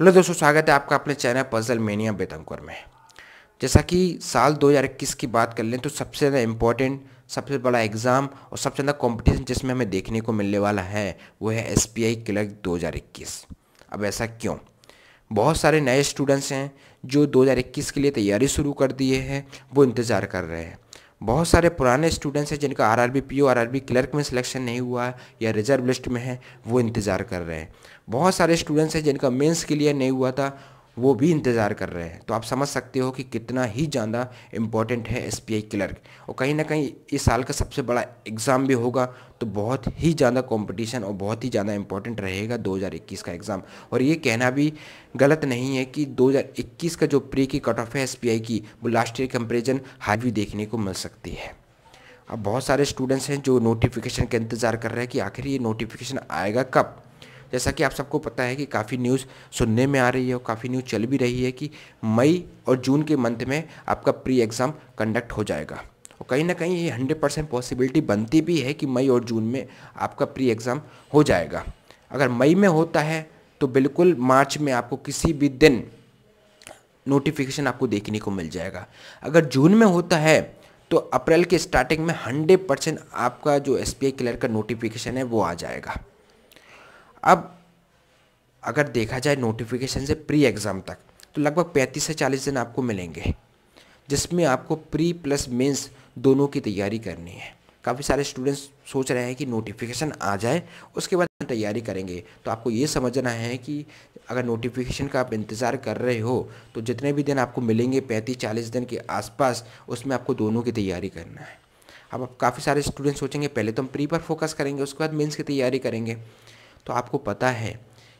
hello दोस्तों स्वागत है आपका अपने चैनल पजल मेनिया बेतंकुर में जैसा कि साल 2021 की बात कर लें तो सबसे ज़्यादा इम्पॉर्टेंट सबसे बड़ा एग्ज़ाम और सबसे ज़्यादा कंपटीशन जिसमें हमें देखने को मिलने वाला है वो है एस पी आई क्लर्क दो अब ऐसा क्यों बहुत सारे नए स्टूडेंट्स हैं जो 2021 के लिए तैयारी शुरू कर दिए हैं वो इंतज़ार कर रहे हैं बहुत सारे पुराने स्टूडेंट्स हैं जिनका R R B P O R R B clerk में सिलेक्शन नहीं हुआ है या रिजर्व लिस्ट में है वो इंतज़ार कर रहे हैं बहुत सारे स्टूडेंट्स हैं जिनका मेंस क्लियर नहीं हुआ था वो भी इंतज़ार कर रहे हैं तो आप समझ सकते हो कि कितना ही ज़्यादा इम्पॉर्टेंट है एस क्लर्क और कहीं ना कहीं इस साल का सबसे बड़ा एग्ज़ाम भी होगा तो बहुत ही ज़्यादा कंपटीशन और बहुत ही ज़्यादा इम्पॉर्टेंट रहेगा 2021 का एग्ज़ाम और ये कहना भी गलत नहीं है कि 2021 का जो प्री की कट ऑफ है एस की वो लास्ट ईयर कंपेरिजन हाज भी देखने को मिल सकती है अब बहुत सारे स्टूडेंट्स हैं जो नोटिफिकेशन का इंतज़ार कर रहे हैं कि आखिर ये नोटिफिकेशन आएगा कब जैसा कि आप सबको पता है कि काफ़ी न्यूज़ सुनने में आ रही है और काफ़ी न्यूज़ चल भी रही है कि मई और जून के मंथ में आपका प्री एग्ज़ाम कंडक्ट हो जाएगा और कहीं ना कहीं ये हंड्रेड परसेंट पॉसिबिलिटी बनती भी है कि मई और जून में आपका प्री एग्ज़ाम हो जाएगा अगर मई में होता है तो बिल्कुल मार्च में आपको किसी भी दिन नोटिफिकेशन आपको देखने को मिल जाएगा अगर जून में होता है तो अप्रैल के स्टार्टिंग में हंड्रेड परसेंट आपका जो एस पी आई क्लियर का नोटिफिकेशन है वो आ जाएगा अब अगर देखा जाए नोटिफिकेशन से प्री एग्ज़ाम तक तो लगभग पैंतीस से चालीस दिन आपको मिलेंगे जिसमें आपको प्री प्लस मेंस दोनों की तैयारी करनी है काफ़ी सारे स्टूडेंट्स सोच रहे हैं कि नोटिफिकेशन आ जाए उसके बाद तैयारी करेंगे तो आपको ये समझना है कि अगर नोटिफिकेशन का आप इंतज़ार कर रहे हो तो जितने भी दिन आपको मिलेंगे पैंतीस चालीस दिन के आसपास उसमें आपको दोनों की तैयारी करना है अब काफ़ी सारे स्टूडेंट्स सोचेंगे पहले तो हम प्री पर फोकस करेंगे उसके बाद मेंस की तैयारी करेंगे तो आपको पता है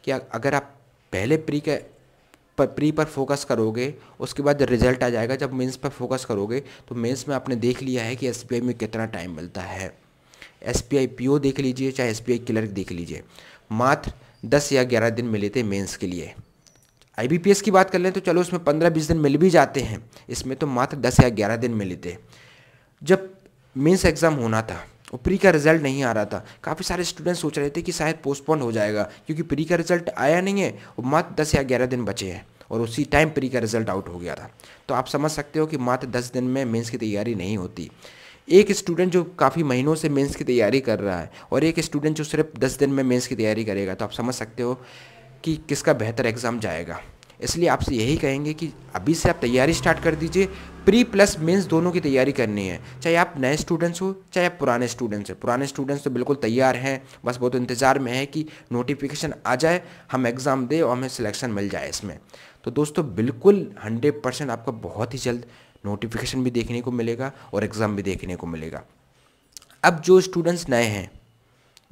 कि अगर आप पहले प्री के पर प्री पर फोकस करोगे उसके बाद रिजल्ट आ जाएगा जब मेंस पर फोकस करोगे तो मेंस में आपने देख लिया है कि एस में कितना टाइम मिलता है एस पी देख लीजिए चाहे एस क्लर्क देख लीजिए मात्र दस या ग्यारह दिन मिले थे मेंस के लिए आई की बात कर लें तो चलो उसमें पंद्रह बीस दिन मिल भी जाते हैं इसमें तो मात्र दस या ग्यारह दिन मिले थे जब मेंस एग्ज़ाम होना था और प्री का रिजल्ट नहीं आ रहा था काफ़ी सारे स्टूडेंट सोच रहे थे कि शायद पोस्टपोन हो जाएगा क्योंकि प्री का रिजल्ट आया नहीं है और मात्र दस या ग्यारह दिन बचे हैं और उसी टाइम प्री का रिजल्ट आउट हो गया था तो आप समझ सकते हो कि मात्र दस दिन में मेंस की तैयारी नहीं होती एक स्टूडेंट जो काफ़ी महीनों से मेंस की तैयारी कर रहा है और एक स्टूडेंट जो सिर्फ दस दिन में मेंस की तैयारी करेगा तो आप समझ सकते हो कि किसका बेहतर एग्ज़ाम जाएगा इसलिए आपसे यही कहेंगे कि अभी से आप तैयारी स्टार्ट कर दीजिए प्री प्लस मेंस दोनों की तैयारी करनी है चाहे आप नए स्टूडेंट्स हो चाहे आप पुराने स्टूडेंट्स हो पुराने स्टूडेंट्स तो बिल्कुल तैयार हैं बस बहुत इंतज़ार में है कि नोटिफिकेशन आ जाए हम एग्ज़ाम दें और हमें सिलेक्शन मिल जाए इसमें तो दोस्तों बिल्कुल हंड्रेड परसेंट आपका बहुत ही जल्द नोटिफिकेशन भी देखने को मिलेगा और एग्ज़ाम भी देखने को मिलेगा अब जो स्टूडेंट्स नए हैं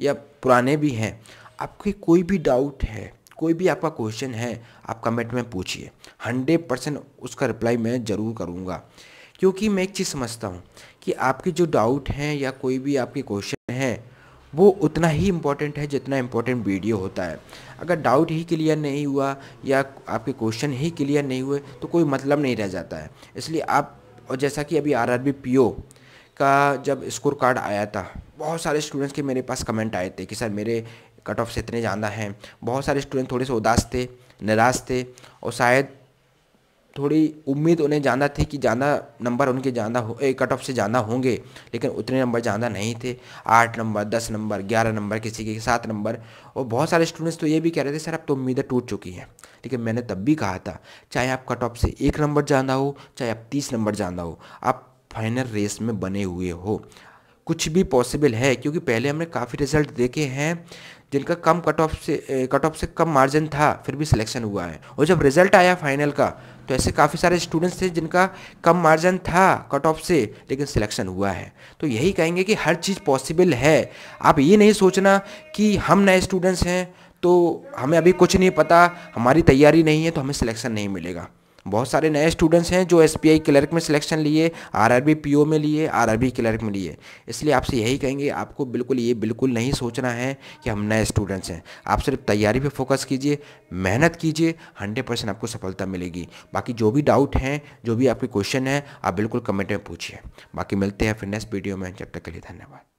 या पुराने भी हैं आपके कोई भी डाउट है कोई भी आपका क्वेश्चन है आप कमेंट में पूछिए हंड्रेड परसेंट उसका रिप्लाई मैं ज़रूर करूँगा क्योंकि मैं एक चीज़ समझता हूँ कि आपके जो डाउट हैं या कोई भी आपके क्वेश्चन हैं वो उतना ही इम्पॉर्टेंट है जितना इम्पॉर्टेंट वीडियो होता है अगर डाउट ही क्लियर नहीं हुआ या आपके क्वेश्चन ही क्लियर नहीं हुए तो कोई मतलब नहीं रह जाता है इसलिए आप और जैसा कि अभी R R B P O का जब स्कोर कार्ड आया था बहुत सारे स्टूडेंट्स के मेरे पास कमेंट आए थे कि सर मेरे कट ऑफ से इतने ज़्यादा हैं बहुत सारे स्टूडेंट थोड़े से उदास थे निराश थे और शायद थोड़ी उम्मीद उन्हें ज़्यादा थी कि ज़्यादा नंबर उनके ज़्यादा हो कट ऑफ से ज़्यादा होंगे लेकिन उतने नंबर ज़्यादा नहीं थे आठ नंबर दस नंबर ग्यारह नंबर किसी के सात नंबर और बहुत सारे स्टूडेंट्स तो ये भी कह रहे थे सर अब तो उम्मीदें टूट चुकी हैं लेकिन मैंने तब भी कहा था चाहे आप कट ऑफ से एक नंबर ज़्यादा हो चाहे आप तीस नंबर ज़्यादा हो आप फाइनल रेस में बने हुए हो कुछ भी पॉसिबल है क्योंकि पहले हमने काफ़ी रिजल्ट देखे हैं जिनका कम कट ऑफ से कट ऑफ से कम मार्जिन था फिर भी सिलेक्शन हुआ है और जब रिजल्ट आया फाइनल का तो ऐसे काफ़ी सारे स्टूडेंट्स थे जिनका कम मार्जिन था कट ऑफ से लेकिन सिलेक्शन हुआ है तो यही कहेंगे कि हर चीज़ पॉसिबल है आप ये नहीं सोचना कि हम नए स्टूडेंट्स हैं तो हमें अभी कुछ नहीं पता हमारी तैयारी नहीं है तो हमें सिलेक्शन नहीं मिलेगा बहुत सारे नए स्टूडेंट्स हैं जो एस क्लर्क में सिलेक्शन लिए आर आर में लिए आर आर क्लर्क में लिए इसलिए आपसे यही कहेंगे आपको बिल्कुल ये बिल्कुल नहीं सोचना है कि हम नए स्टूडेंट्स हैं आप सिर्फ तैयारी पर फोकस कीजिए मेहनत कीजिए हंड्रेड परसेंट आपको सफलता मिलेगी बाकी जो भी डाउट हैं जो भी आपके क्वेश्चन हैं आप बिल्कुल कमेंट में पूछिए बाकी मिलते हैं फिर नेक्स्ट वीडियो में जब तक के लिए धन्यवाद